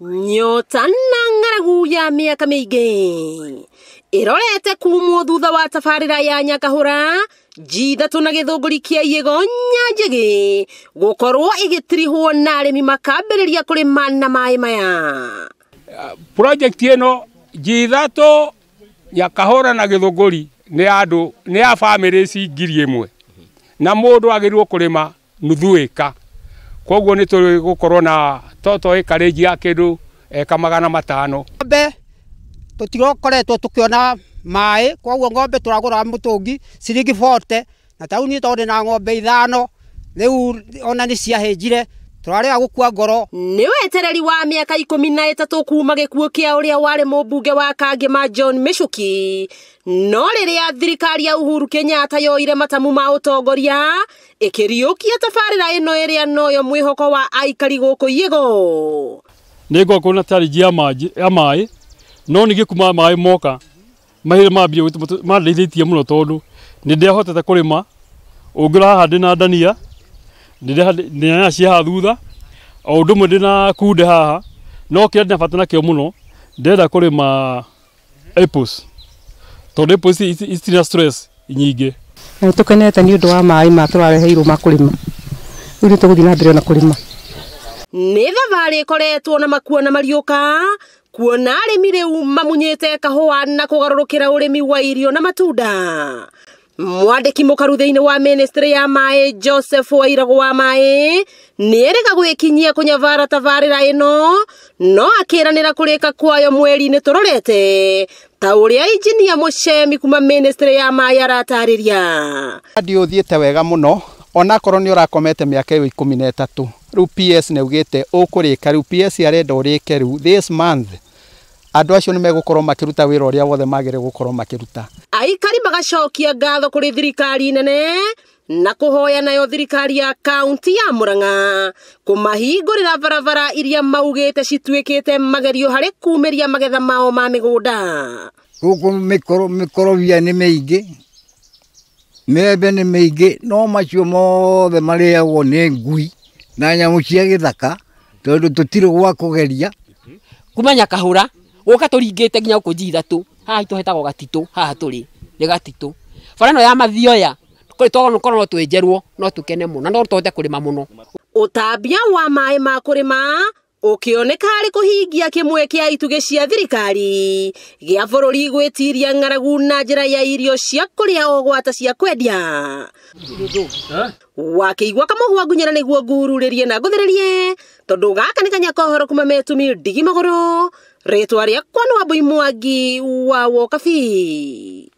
nyota na ng'aragu ya mĩaka mĩingĩ ĩrorete kumwo thutha wa tabarĩra ya nyakahũra G3 na gĩthũngũri kĩa Igĩgo Nyanjĩgĩ gũkorwo ĩgĩtirihwo na arĩmi makambĩrĩria kũrĩma na maĩ maya project ĩno G3 nyakahũra na gĩthũngũri nĩ andũ nĩ ya bamĩrĩ ici ngiri ĩmwe na mũndũ agĩrĩirwo kũrĩma nuthu ĩka koguo nä tå gå korwo na toto ä karä ya kä ndå eka magana matano ng'ombe tå tigokoretwo tå kä ona maä koguo ng'ombe tå ragå raa må tå ngi ciringi bote na tau niä tondä na ng'ombe ithano rä u ona nä ciahä njire turaria gukua ngoro ni wetereri wa miaka ikumi na itatu kuma gikuo kia uria wari mumbunge wa ma John Michuki no riria thirikari ya Uhuru Kenyatta yoire matamu ma utongoria ikiriukia tabarira ino iria noyo mwihoko wa aikari guku yigo ni ngwakwo na tariji ya mai no ni gikuma mai moka mahire mambia mandeithitie muno tondu ni ndehotete kurima ungirahande na ndania ndä cia haha thutha o å ũndũ ũmwe ndĩ na kunde haha no ndä ndĩna bata må no ndä kũrĩma apples tondũ apples itirĩ na stress tå kenete nä å ndå wa maä ma tå tũrareheirwo ma rä u nä tå gå thiä na mbere ona kå rä ma nä nĩ thabarĩ koretwo na makua na ka kuona arä mi rä u mamunyä te kahå kahũa na kå garå rå kä ra å rä mi wa irio na matunda mwandiki mukaru thiini wa ministry ya mai joseph wairagu wa mai nierega gwikinyia kunyavara tavarira ino no akiranira kurika kwayo mweri-ini turorete ta uria injinia mucemi kuma ministry ya mai aratariria andi uthiite wega muno onakorwo nä å rakomete mä aka ä yo ikå mi na ätatå rä u ps nä augä te å kå rä ka rä u ps arenda å rä ke u this month andå acio nä megå korwo makä ruta wä ra å rä a wothe magä rä gå korwo makä ruta aikari magacokia ngatho kuri thirikari nene na kuhoya nayo thirikari ya kaunti ya Murang'a kumahingurira barabara iria maugite cituikite magerio hari kumeria magetha mao ma migunda guku mikorobia ni miingi mebe nä mä ingä no macio mothe marä agwo nä ngui na nyamå cia gä thaka tondå tå gwa kå geria kumenya kahå ra gå ka tå ringä te nginya gå kå nji ithatå haha itu hetagwo gatitu haha turi ni gatitu bara no ya mathioya twagwo nukorwo no twinjerwo no tukene muno no tuhote kurima muno utabia wa mai ma kurima ukioneka ari kuhingia kimwe kia itugĩ cia thirikari gia bururi gwĩtiria ng'aragu na njĩra ya irio cia kũrĩa o ogwata cia kwendia wakĩigua kamũhwa ngunyĩra nĩguo ngururĩrie na ngũthĩrĩrie tondu gaka ni kanya kohoro kuma metumi ndigi magũrũ rĩtwa rĩakwa nĩ wambũi wa wokabi